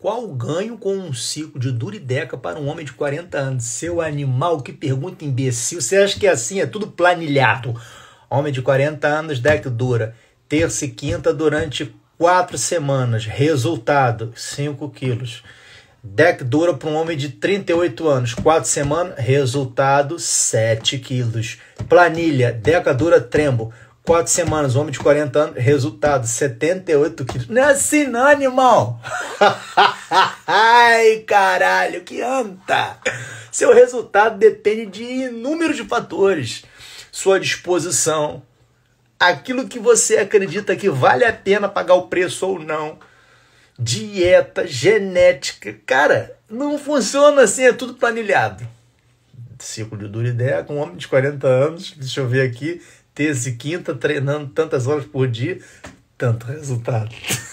Qual o ganho com um ciclo de durideca para um homem de 40 anos? Seu animal, que pergunta imbecil. Você acha que é assim? É tudo planilhado. Homem de 40 anos, década dura. Terça e quinta durante quatro semanas. Resultado: 5 quilos. Deck dura para um homem de 38 anos, 4 semanas, resultado 7 quilos. Planilha, Deca dura trembo, 4 semanas, homem de 40 anos, resultado 78 quilos. Não é assim não, animal! Ai, caralho, que anta! Seu resultado depende de inúmeros fatores. Sua disposição, aquilo que você acredita que vale a pena pagar o preço ou não, dieta, genética. Cara, não funciona assim, é tudo planilhado. Ciclo de dura ideia, com um homem de 40 anos, deixa eu ver aqui, terça e quinta, treinando tantas horas por dia, tanto resultado.